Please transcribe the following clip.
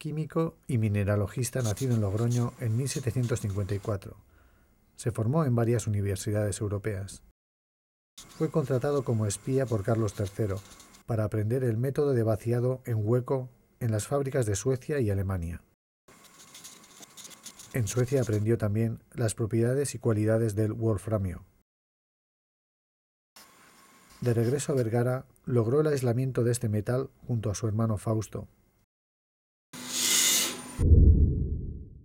químico y mineralogista nacido en Logroño en 1754. Se formó en varias universidades europeas. Fue contratado como espía por Carlos III para aprender el método de vaciado en hueco en las fábricas de Suecia y Alemania. En Suecia aprendió también las propiedades y cualidades del wolframio. De regreso a Vergara, logró el aislamiento de este metal junto a su hermano Fausto,